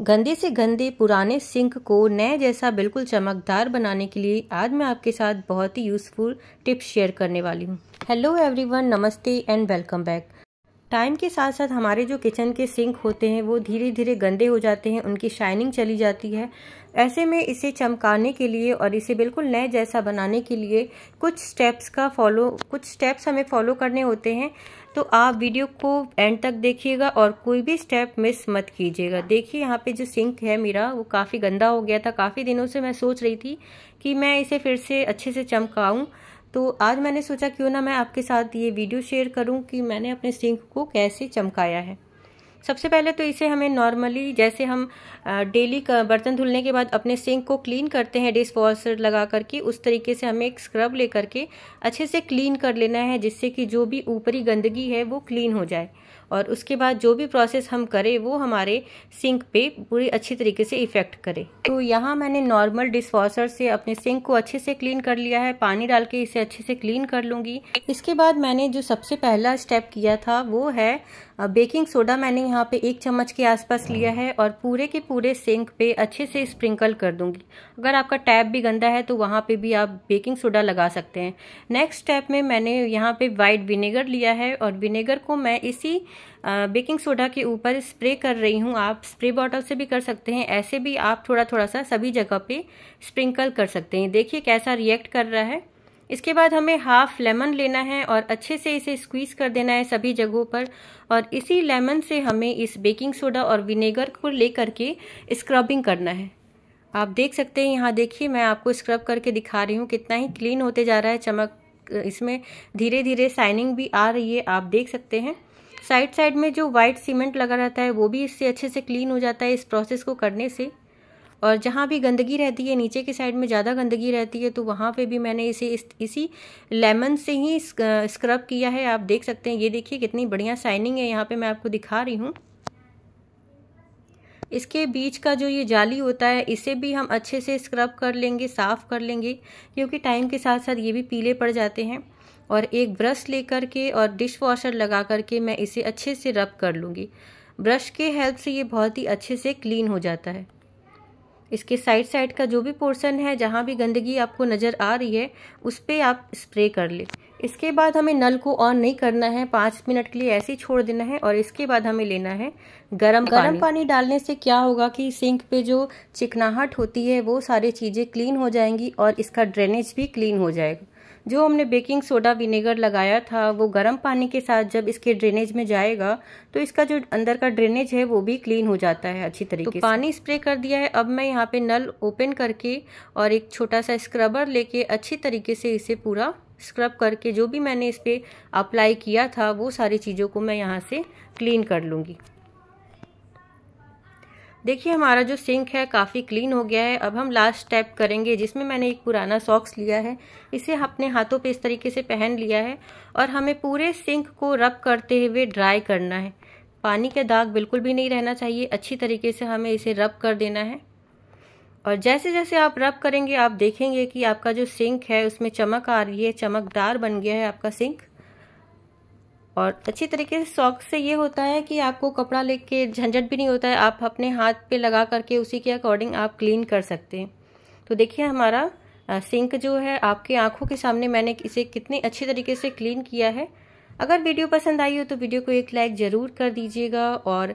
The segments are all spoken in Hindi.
गंदे से गंदे पुराने सिंक को नए जैसा बिल्कुल चमकदार बनाने के लिए आज मैं आपके साथ बहुत ही यूज़फुल टिप्स शेयर करने वाली हूँ हेलो एवरीवन नमस्ते एंड वेलकम बैक टाइम के साथ साथ हमारे जो किचन के सिंक होते हैं वो धीरे धीरे गंदे हो जाते हैं उनकी शाइनिंग चली जाती है ऐसे में इसे चमकाने के लिए और इसे बिल्कुल नए जैसा बनाने के लिए कुछ स्टेप्स का फॉलो कुछ स्टेप्स हमें फॉलो करने होते हैं तो आप वीडियो को एंड तक देखिएगा और कोई भी स्टेप मिस मत कीजिएगा देखिए यहाँ पे जो सिंक है मेरा वो काफ़ी गंदा हो गया था काफ़ी दिनों से मैं सोच रही थी कि मैं इसे फिर से अच्छे से चमकाऊँ तो आज मैंने सोचा क्यों ना मैं आपके साथ ये वीडियो शेयर करूँ कि मैंने अपने सिंक को कैसे चमकाया है सबसे पहले तो इसे हमें नॉर्मली जैसे हम डेली बर्तन धुलने के बाद अपने सिंक को क्लीन करते हैं डिश वॉशर लगा करके उस तरीके से हमें एक स्क्रब ले करके अच्छे से क्लीन कर लेना है जिससे कि जो भी ऊपरी गंदगी है वो क्लीन हो जाए और उसके बाद जो भी प्रोसेस हम करें वो हमारे सिंक पे पूरी अच्छी तरीके से इफ़ेक्ट करे तो यहाँ मैंने नॉर्मल डिश वॉशर से अपने सिंक को अच्छे से क्लीन कर लिया है पानी डाल के इसे अच्छे से क्लीन कर लूँगी इसके बाद मैंने जो सबसे पहला स्टेप किया था वो है बेकिंग सोडा मैंने यहाँ पे एक चम्मच के आसपास लिया है और पूरे के पूरे सिंक पे अच्छे से स्प्रिंकल कर दूंगी अगर आपका टैप भी गंदा है तो वहाँ पे भी आप बेकिंग सोडा लगा सकते हैं नेक्स्ट स्टेप में मैंने यहाँ पे वाइट विनेगर लिया है और विनेगर को मैं इसी बेकिंग सोडा के ऊपर स्प्रे कर रही हूँ आप स्प्रे बॉटल से भी कर सकते हैं ऐसे भी आप थोड़ा थोड़ा सा सभी जगह पर स्प्रिंकल कर सकते हैं देखिए कैसा रिएक्ट कर रहा है इसके बाद हमें हाफ लेमन लेना है और अच्छे से इसे स्क्वीज कर देना है सभी जगहों पर और इसी लेमन से हमें इस बेकिंग सोडा और विनेगर को ले करके स्क्रबिंग करना है आप देख सकते हैं यहाँ देखिए मैं आपको स्क्रब करके दिखा रही हूँ कितना ही क्लीन होते जा रहा है चमक इसमें धीरे धीरे साइनिंग भी आ रही है आप देख सकते हैं साइड साइड में जो वाइट सीमेंट लगा रहता है वो भी इससे अच्छे से क्लीन हो जाता है इस प्रोसेस को करने से और जहाँ भी गंदगी रहती है नीचे के साइड में ज़्यादा गंदगी रहती है तो वहाँ पे भी मैंने इसे इस इसी लेमन से ही स्क्रब किया है आप देख सकते हैं ये देखिए कितनी बढ़िया शाइनिंग है यहाँ पे मैं आपको दिखा रही हूँ इसके बीच का जो ये जाली होता है इसे भी हम अच्छे से स्क्रब कर लेंगे साफ़ कर लेंगे क्योंकि टाइम के साथ साथ ये भी पीले पड़ जाते हैं और एक ब्रश लेकर के और डिश वॉशर लगा करके मैं इसे अच्छे से रब कर लूँगी ब्रश के हेल्प से ये बहुत ही अच्छे से क्लीन हो जाता है इसके साइड साइड का जो भी पोर्शन है जहाँ भी गंदगी आपको नज़र आ रही है उस पर आप स्प्रे कर लें इसके बाद हमें नल को ऑन नहीं करना है पाँच मिनट के लिए ऐसे ही छोड़ देना है और इसके बाद हमें लेना है गरम गरम पानी, पानी डालने से क्या होगा कि सिंक पे जो चिकनाहट होती है वो सारी चीज़ें क्लीन हो जाएंगी और इसका ड्रेनेज भी क्लीन हो जाएगा जो हमने बेकिंग सोडा विनेगर लगाया था वो गर्म पानी के साथ जब इसके ड्रेनेज में जाएगा तो इसका जो अंदर का ड्रेनेज है वो भी क्लीन हो जाता है अच्छी तरीके तो से पानी स्प्रे कर दिया है अब मैं यहाँ पे नल ओपन करके और एक छोटा सा स्क्रबर लेके अच्छी तरीके से इसे पूरा स्क्रब करके जो भी मैंने इस पर अप्लाई किया था वो सारी चीज़ों को मैं यहाँ से क्लीन कर लूँगी देखिए हमारा जो सिंक है काफ़ी क्लीन हो गया है अब हम लास्ट स्टेप करेंगे जिसमें मैंने एक पुराना सॉक्स लिया है इसे अपने हाथों पे इस तरीके से पहन लिया है और हमें पूरे सिंक को रब करते हुए ड्राई करना है पानी के दाग बिल्कुल भी नहीं रहना चाहिए अच्छी तरीके से हमें इसे रब कर देना है और जैसे जैसे आप रब करेंगे आप देखेंगे कि आपका जो सिंक है उसमें चमक आ रही है चमकदार बन गया है आपका सिंक और अच्छी तरीके से शौक से ये होता है कि आपको कपड़ा लेके झंझट भी नहीं होता है आप अपने हाथ पे लगा करके उसी के अकॉर्डिंग आप क्लीन कर सकते हैं तो देखिए हमारा सिंक जो है आपके आंखों के सामने मैंने इसे कितने अच्छे तरीके से क्लीन किया है अगर वीडियो पसंद आई हो तो वीडियो को एक लाइक ज़रूर कर दीजिएगा और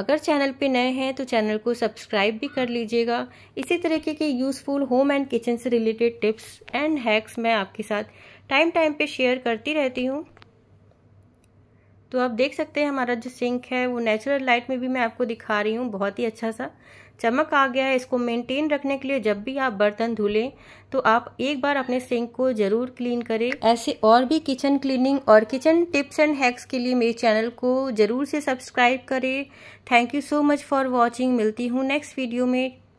अगर चैनल पे नए हैं तो चैनल को सब्सक्राइब भी कर लीजिएगा इसी तरीके के यूज़फुल होम एंड किचन से रिलेटेड टिप्स एंड हैक्स मैं आपके साथ टाइम टाइम पे शेयर करती रहती हूँ तो आप देख सकते हैं हमारा जो सिंक है वो नेचुरल लाइट में भी मैं आपको दिखा रही हूँ बहुत ही अच्छा सा चमक आ गया है इसको मेंटेन रखने के लिए जब भी आप बर्तन धुलें तो आप एक बार अपने सिंक को जरूर क्लीन करें ऐसे और भी किचन क्लीनिंग और किचन टिप्स एंड हैक्स के लिए मेरे चैनल को जरूर से सब्सक्राइब करें thank you so much for watching मिलती हूँ नेक्स्ट वीडियो में